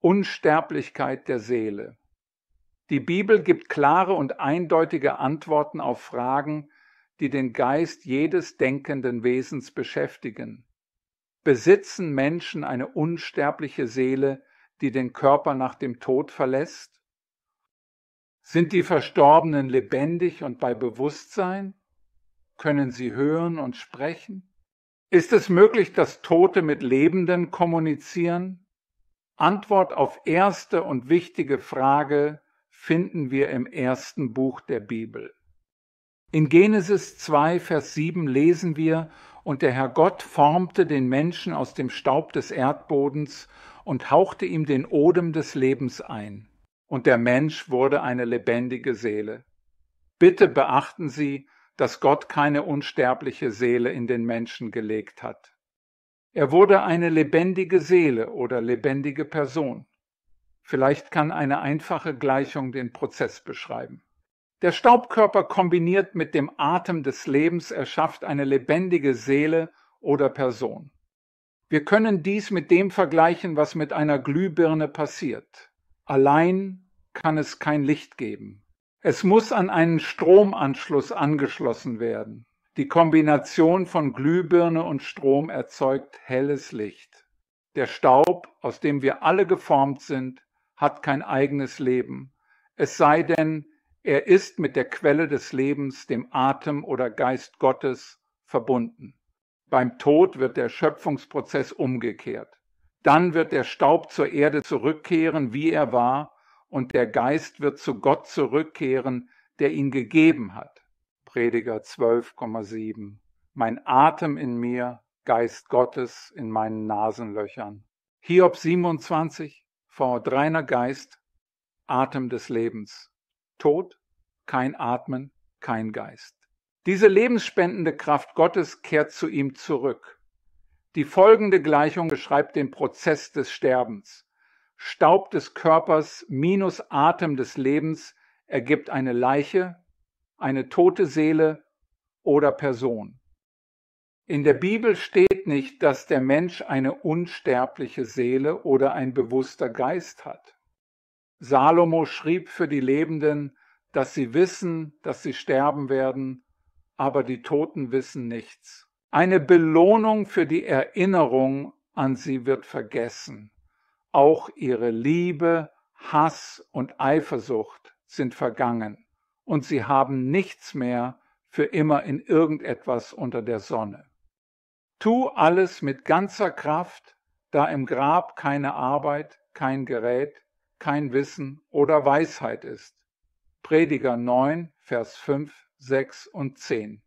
Unsterblichkeit der Seele. Die Bibel gibt klare und eindeutige Antworten auf Fragen, die den Geist jedes denkenden Wesens beschäftigen. Besitzen Menschen eine unsterbliche Seele, die den Körper nach dem Tod verlässt? Sind die Verstorbenen lebendig und bei Bewusstsein? Können sie hören und sprechen? Ist es möglich, dass Tote mit Lebenden kommunizieren? Antwort auf erste und wichtige Frage finden wir im ersten Buch der Bibel. In Genesis 2, Vers 7 lesen wir, und der Herr Gott formte den Menschen aus dem Staub des Erdbodens und hauchte ihm den Odem des Lebens ein, und der Mensch wurde eine lebendige Seele. Bitte beachten Sie, dass Gott keine unsterbliche Seele in den Menschen gelegt hat. Er wurde eine lebendige Seele oder lebendige Person. Vielleicht kann eine einfache Gleichung den Prozess beschreiben. Der Staubkörper kombiniert mit dem Atem des Lebens erschafft eine lebendige Seele oder Person. Wir können dies mit dem vergleichen, was mit einer Glühbirne passiert. Allein kann es kein Licht geben. Es muss an einen Stromanschluss angeschlossen werden. Die Kombination von Glühbirne und Strom erzeugt helles Licht. Der Staub, aus dem wir alle geformt sind, hat kein eigenes Leben, es sei denn, er ist mit der Quelle des Lebens, dem Atem oder Geist Gottes, verbunden. Beim Tod wird der Schöpfungsprozess umgekehrt. Dann wird der Staub zur Erde zurückkehren, wie er war, und der Geist wird zu Gott zurückkehren, der ihn gegeben hat. Prediger 12,7. Mein Atem in mir, Geist Gottes in meinen Nasenlöchern. Hiob 27, verdreiner Geist, Atem des Lebens. Tod, kein Atmen, kein Geist. Diese lebensspendende Kraft Gottes kehrt zu ihm zurück. Die folgende Gleichung beschreibt den Prozess des Sterbens. Staub des Körpers minus Atem des Lebens ergibt eine Leiche eine tote Seele oder Person. In der Bibel steht nicht, dass der Mensch eine unsterbliche Seele oder ein bewusster Geist hat. Salomo schrieb für die Lebenden, dass sie wissen, dass sie sterben werden, aber die Toten wissen nichts. Eine Belohnung für die Erinnerung an sie wird vergessen. Auch ihre Liebe, Hass und Eifersucht sind vergangen und sie haben nichts mehr für immer in irgendetwas unter der Sonne. Tu alles mit ganzer Kraft, da im Grab keine Arbeit, kein Gerät, kein Wissen oder Weisheit ist. Prediger 9, Vers 5, 6 und 10.